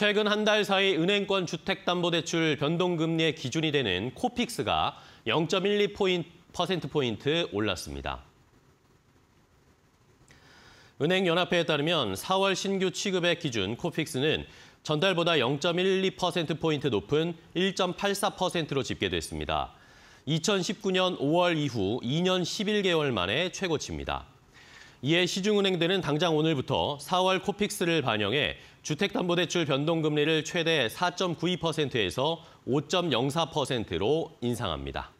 최근 한 달 사이 은행권 주택담보대출 변동금리의 기준이 되는 코픽스가 0.12%포인트 올랐습니다. 은행연합회에 따르면 4월 신규 취급의 기준 코픽스는 전달보다 0.12%포인트 높은 1.84%로 집계됐습니다. 2019년 5월 이후 2년 11개월 만에 최고치입니다. 이에 시중은행들은 당장 오늘부터 4월 코픽스를 반영해 주택담보대출 변동금리를 최대 4.92%에서 5.04%로 인상합니다.